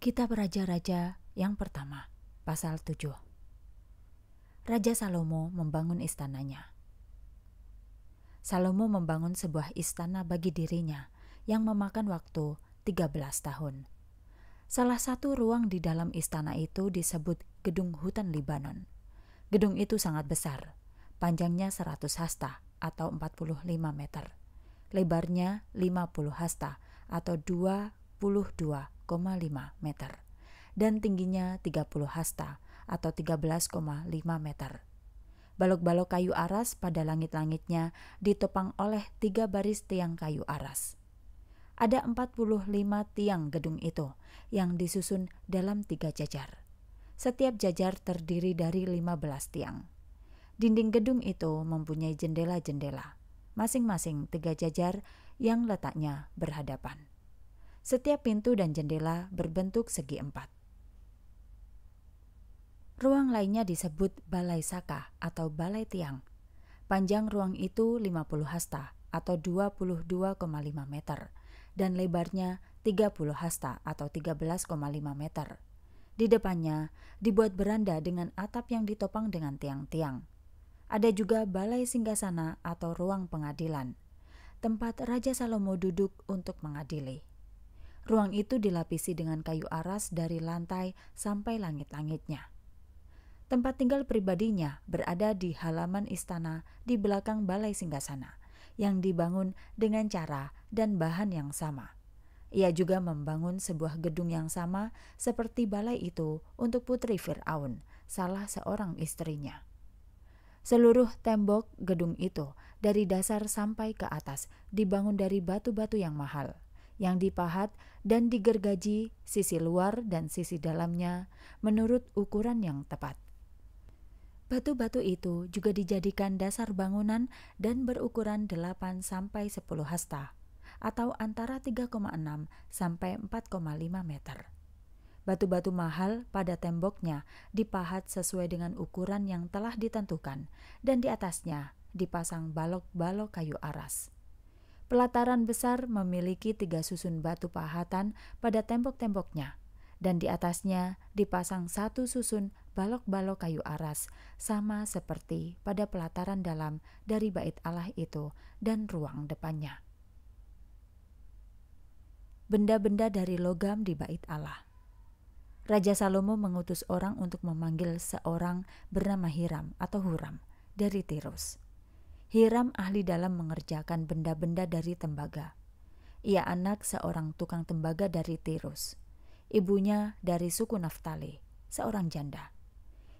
Kitab Raja-Raja yang pertama, pasal 7. Raja Salomo membangun istananya. Salomo membangun sebuah istana bagi dirinya yang memakan waktu 13 tahun. Salah satu ruang di dalam istana itu disebut Gedung Hutan Libanon. Gedung itu sangat besar, panjangnya 100 hasta atau 45 meter, lebarnya 50 hasta atau 22 meter dan tingginya 30 hasta atau 13,5 meter. Balok-balok kayu aras pada langit-langitnya ditopang oleh tiga baris tiang kayu aras. Ada 45 tiang gedung itu yang disusun dalam tiga jajar. Setiap jajar terdiri dari 15 tiang. Dinding gedung itu mempunyai jendela-jendela, masing-masing tiga jajar yang letaknya berhadapan. Setiap pintu dan jendela berbentuk segi empat. Ruang lainnya disebut balai saka atau balai tiang. Panjang ruang itu 50 hasta atau 22,5 meter dan lebarnya 30 hasta atau 13,5 meter. Di depannya dibuat beranda dengan atap yang ditopang dengan tiang-tiang. Ada juga balai singgasana atau ruang pengadilan, tempat Raja Salomo duduk untuk mengadili. Ruang itu dilapisi dengan kayu aras dari lantai sampai langit-langitnya. Tempat tinggal pribadinya berada di halaman istana di belakang balai singgasana yang dibangun dengan cara dan bahan yang sama. Ia juga membangun sebuah gedung yang sama seperti balai itu untuk putri Firaun, salah seorang istrinya. Seluruh tembok gedung itu dari dasar sampai ke atas dibangun dari batu-batu yang mahal yang dipahat dan digergaji sisi luar dan sisi dalamnya menurut ukuran yang tepat. Batu-batu itu juga dijadikan dasar bangunan dan berukuran 8 sampai 10 hasta atau antara 3,6 sampai 4,5 meter. Batu-batu mahal pada temboknya dipahat sesuai dengan ukuran yang telah ditentukan dan di atasnya dipasang balok-balok kayu aras. Pelataran besar memiliki tiga susun batu pahatan pada tembok-temboknya, dan di atasnya dipasang satu susun balok-balok kayu aras, sama seperti pada pelataran dalam dari bait Allah itu dan ruang depannya. Benda-benda dari logam di bait Allah. Raja Salomo mengutus orang untuk memanggil seorang bernama Hiram atau Huram dari Tirus Hiram ahli dalam mengerjakan benda-benda dari tembaga. Ia anak seorang tukang tembaga dari Tirus. Ibunya dari suku Naftali, seorang janda.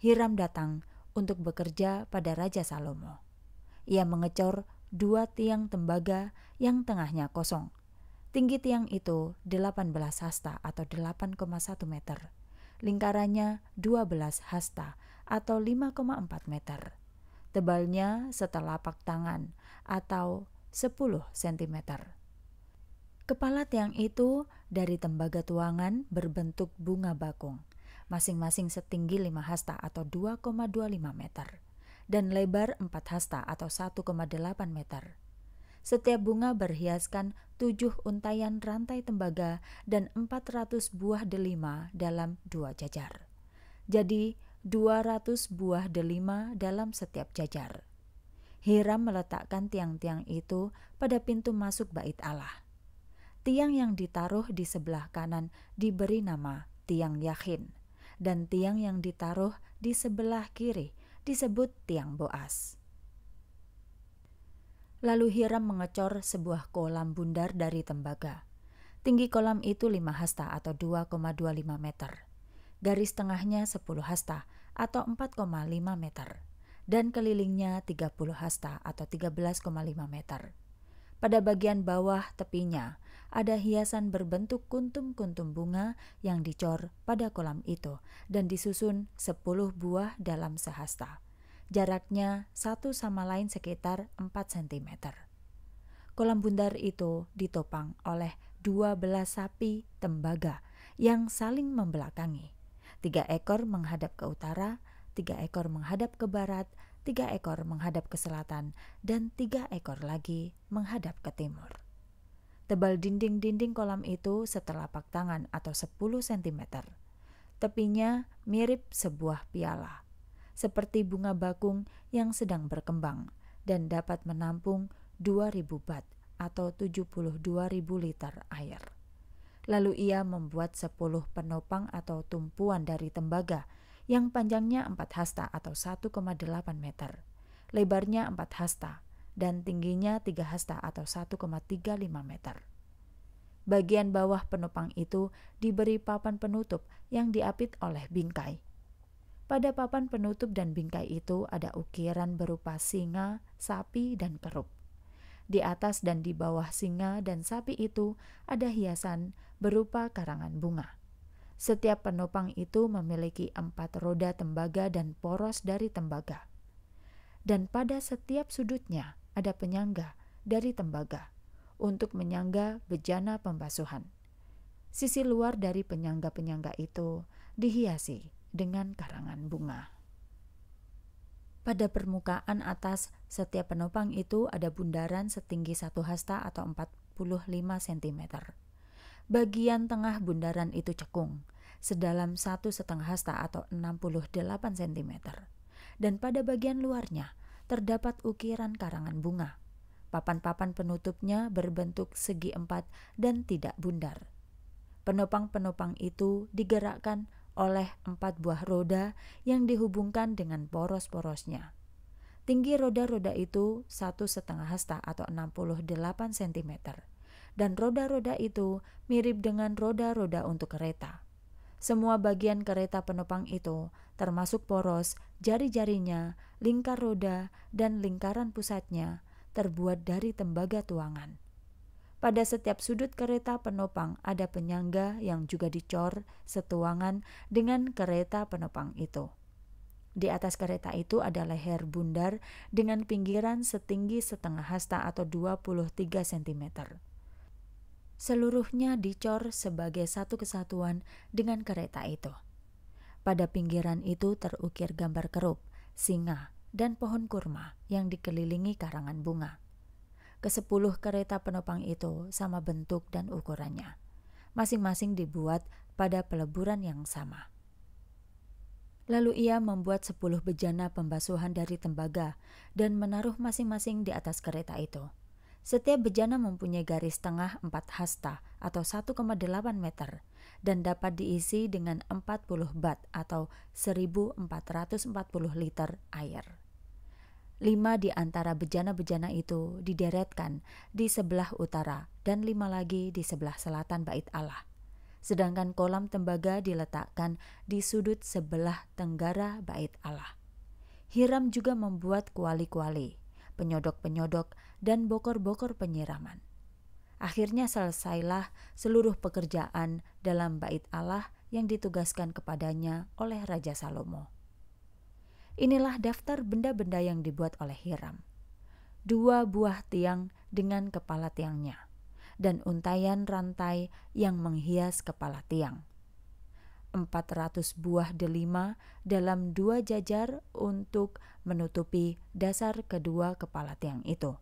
Hiram datang untuk bekerja pada Raja Salomo. Ia mengecor dua tiang tembaga yang tengahnya kosong. Tinggi tiang itu 18 hasta atau 8,1 meter. Lingkarannya 12 hasta atau 5,4 meter tebalnya setelapak tangan atau 10 cm. Kepala tiang itu dari tembaga tuangan berbentuk bunga bakung, masing-masing setinggi 5 hasta atau 2,25 meter, dan lebar 4 hasta atau 1,8 meter. Setiap bunga berhiaskan tujuh untayan rantai tembaga dan 400 buah delima dalam dua jajar. Jadi, 200 buah delima dalam setiap jajar. Hiram meletakkan tiang-tiang itu pada pintu masuk bait Allah. Tiang yang ditaruh di sebelah kanan diberi nama tiang Yakin, dan tiang yang ditaruh di sebelah kiri disebut tiang Boas. Lalu Hiram mengecor sebuah kolam bundar dari tembaga. Tinggi kolam itu lima hasta atau 2,25 meter garis tengahnya 10 hasta atau 4,5 meter, dan kelilingnya 30 hasta atau 13,5 meter. Pada bagian bawah tepinya ada hiasan berbentuk kuntum-kuntum bunga yang dicor pada kolam itu dan disusun 10 buah dalam sehasta. Jaraknya satu sama lain sekitar 4 cm. Kolam bundar itu ditopang oleh 12 sapi tembaga yang saling membelakangi. Tiga ekor menghadap ke utara, tiga ekor menghadap ke barat, tiga ekor menghadap ke selatan, dan tiga ekor lagi menghadap ke timur. Tebal dinding-dinding kolam itu setelapak tangan atau 10 cm. Tepinya mirip sebuah piala, seperti bunga bakung yang sedang berkembang dan dapat menampung 2000 bat atau 72.000 liter air. Lalu ia membuat sepuluh penopang atau tumpuan dari tembaga yang panjangnya empat hasta atau 1,8 meter, lebarnya empat hasta, dan tingginya tiga hasta atau 1,35 meter. Bagian bawah penopang itu diberi papan penutup yang diapit oleh bingkai. Pada papan penutup dan bingkai itu ada ukiran berupa singa, sapi, dan kerup. Di atas dan di bawah singa dan sapi itu ada hiasan berupa karangan bunga. Setiap penopang itu memiliki empat roda tembaga dan poros dari tembaga. Dan pada setiap sudutnya ada penyangga dari tembaga untuk menyangga bejana pembasuhan. Sisi luar dari penyangga-penyangga itu dihiasi dengan karangan bunga. Pada permukaan atas setiap penopang itu ada bundaran setinggi satu hasta atau 45 cm. Bagian tengah bundaran itu cekung, sedalam satu setengah hasta atau 68 cm. Dan pada bagian luarnya terdapat ukiran karangan bunga. Papan-papan penutupnya berbentuk segi empat dan tidak bundar. Penopang-penopang itu digerakkan oleh empat buah roda yang dihubungkan dengan poros-porosnya. Tinggi roda-roda itu satu setengah hasta atau 68 cm. Dan roda-roda itu mirip dengan roda-roda untuk kereta. Semua bagian kereta penopang itu, termasuk poros, jari-jarinya, lingkar roda, dan lingkaran pusatnya, terbuat dari tembaga tuangan. Pada setiap sudut kereta penopang ada penyangga yang juga dicor setuangan dengan kereta penopang itu. Di atas kereta itu ada leher bundar dengan pinggiran setinggi setengah hasta atau 23 cm. Seluruhnya dicor sebagai satu kesatuan dengan kereta itu. Pada pinggiran itu terukir gambar kerup, singa, dan pohon kurma yang dikelilingi karangan bunga kesepuluh kereta penopang itu sama bentuk dan ukurannya. Masing-masing dibuat pada peleburan yang sama. Lalu ia membuat sepuluh bejana pembasuhan dari tembaga dan menaruh masing-masing di atas kereta itu. Setiap bejana mempunyai garis tengah 4 hasta atau 1,8 meter dan dapat diisi dengan 40 bat atau 1440 liter air. Lima di antara bejana-bejana itu dideretkan di sebelah utara dan lima lagi di sebelah selatan bait Allah. Sedangkan kolam tembaga diletakkan di sudut sebelah tenggara bait Allah. Hiram juga membuat kuali-kuali, penyodok-penyodok, dan bokor-bokor penyiraman. Akhirnya selesailah seluruh pekerjaan dalam bait Allah yang ditugaskan kepadanya oleh Raja Salomo. Inilah daftar benda-benda yang dibuat oleh Hiram. Dua buah tiang dengan kepala tiangnya, dan untayan rantai yang menghias kepala tiang. empat ratus buah delima dalam dua jajar untuk menutupi dasar kedua kepala tiang itu.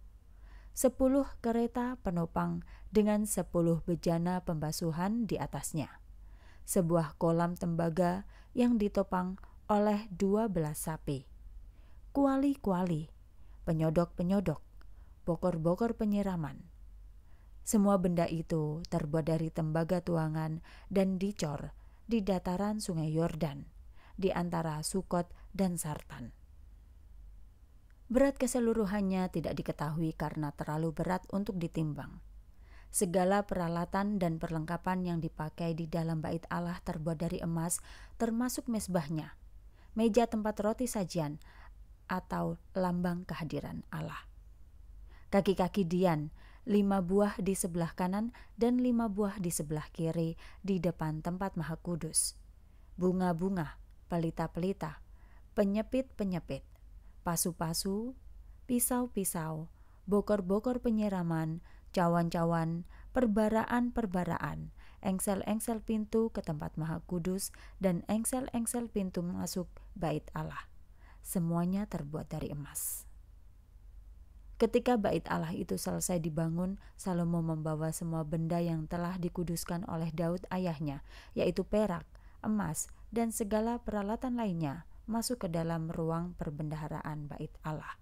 sepuluh kereta penopang dengan sepuluh bejana pembasuhan di atasnya. Sebuah kolam tembaga yang ditopang oleh dua belas sapi. Kuali-kuali, penyodok-penyodok, bokor-bokor penyiraman. Semua benda itu terbuat dari tembaga tuangan dan dicor di dataran sungai Yordan, di antara Sukot dan Sartan. Berat keseluruhannya tidak diketahui karena terlalu berat untuk ditimbang. Segala peralatan dan perlengkapan yang dipakai di dalam bait Allah terbuat dari emas, termasuk mesbahnya – meja tempat roti sajian, atau lambang kehadiran Allah. Kaki-kaki Dian, lima buah di sebelah kanan dan lima buah di sebelah kiri di depan tempat maha kudus. Bunga-bunga, pelita-pelita, penyepit-penyepit, pasu-pasu, pisau-pisau, bokor-bokor penyiraman, cawan-cawan, perbaraan-perbaraan, engsel-engsel pintu ke tempat Maha Kudus, dan engsel-engsel pintu masuk Bait Allah. Semuanya terbuat dari emas. Ketika Bait Allah itu selesai dibangun, Salomo membawa semua benda yang telah dikuduskan oleh Daud ayahnya, yaitu perak, emas, dan segala peralatan lainnya, masuk ke dalam ruang perbendaharaan Bait Allah.